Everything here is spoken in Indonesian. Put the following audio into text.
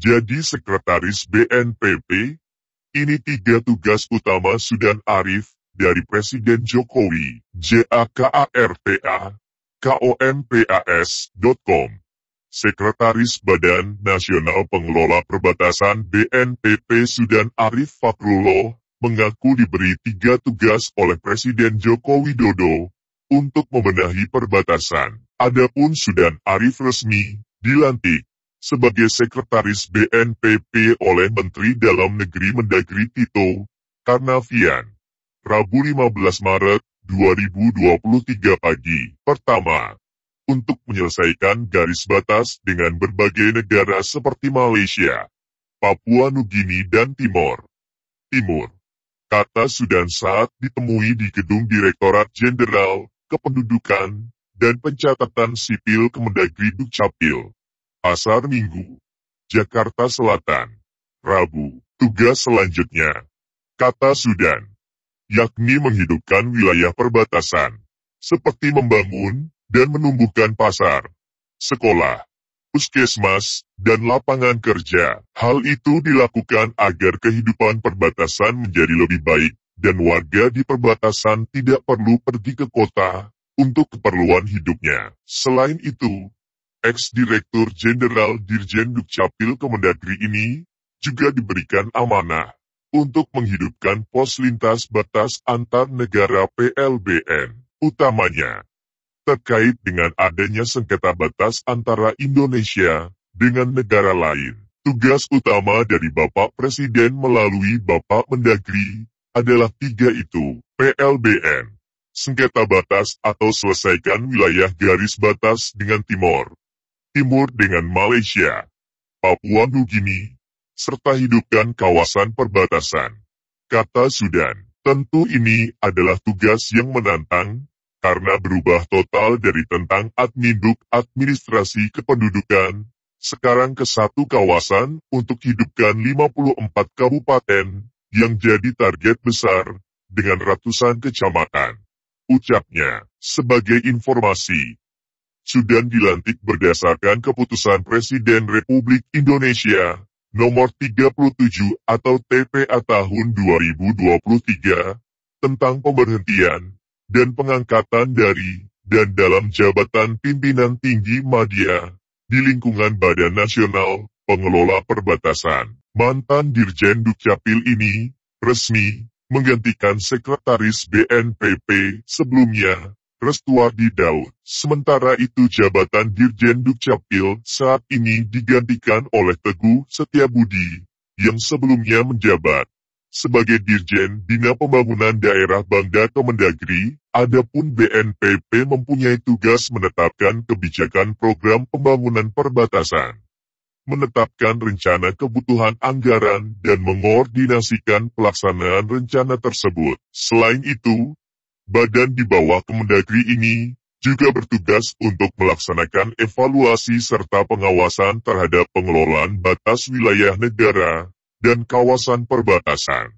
Jadi Sekretaris BNPB, ini tiga tugas utama Sudan Arif dari Presiden Jokowi, JAKARTA, KONPAS.com. Sekretaris Badan Nasional Pengelola Perbatasan BNPB Sudan Arif Fakrullah mengaku diberi tiga tugas oleh Presiden Joko Widodo untuk membenahi perbatasan. Adapun Sudan Arif resmi dilantik sebagai Sekretaris BNPP oleh Menteri Dalam Negeri Mendagri Tito Karnavian. Rabu 15 Maret 2023 pagi. Pertama, untuk menyelesaikan garis batas dengan berbagai negara seperti Malaysia, Papua Nugini dan Timor. Timur. Kata Sudan saat ditemui di Gedung Direktorat Jenderal Kependudukan dan Pencatatan Sipil Kemendagri Dukcapil. Pasar Minggu, Jakarta Selatan, Rabu, tugas selanjutnya. Kata Sudan, yakni menghidupkan wilayah perbatasan, seperti membangun dan menumbuhkan pasar, sekolah, puskesmas, dan lapangan kerja. Hal itu dilakukan agar kehidupan perbatasan menjadi lebih baik, dan warga di perbatasan tidak perlu pergi ke kota untuk keperluan hidupnya. Selain itu, Ex-Direktur Jenderal Dirjen Dukcapil Kemendagri ini juga diberikan amanah untuk menghidupkan pos lintas batas antar negara PLBN, utamanya terkait dengan adanya sengketa batas antara Indonesia dengan negara lain. Tugas utama dari Bapak Presiden melalui Bapak Mendagri adalah tiga itu, PLBN, sengketa batas atau selesaikan wilayah garis batas dengan Timor, Timur dengan Malaysia, Papua Nugini, serta hidupkan kawasan perbatasan. Kata Sudan, tentu ini adalah tugas yang menantang, karena berubah total dari tentang adminduk administrasi kependudukan, sekarang ke satu kawasan untuk hidupkan 54 kabupaten, yang jadi target besar, dengan ratusan kecamatan. Ucapnya, sebagai informasi, Sudan dilantik berdasarkan keputusan Presiden Republik Indonesia nomor 37 atau TPA tahun 2023 tentang pemberhentian dan pengangkatan dari dan dalam jabatan pimpinan tinggi media di lingkungan Badan Nasional Pengelola Perbatasan. Mantan Dirjen Dukcapil ini resmi menggantikan Sekretaris BNPP sebelumnya Restua Daud. Sementara itu jabatan Dirjen Dukcapil saat ini digantikan oleh Teguh Setiabudi, yang sebelumnya menjabat sebagai Dirjen Bina Pembangunan Daerah Bangda Kemendagri, adapun BNPP mempunyai tugas menetapkan kebijakan program pembangunan perbatasan, menetapkan rencana kebutuhan anggaran dan mengordinasikan pelaksanaan rencana tersebut. Selain itu, badan di bawah Kemendagri ini juga bertugas untuk melaksanakan evaluasi serta pengawasan terhadap pengelolaan batas wilayah negara dan kawasan perbatasan.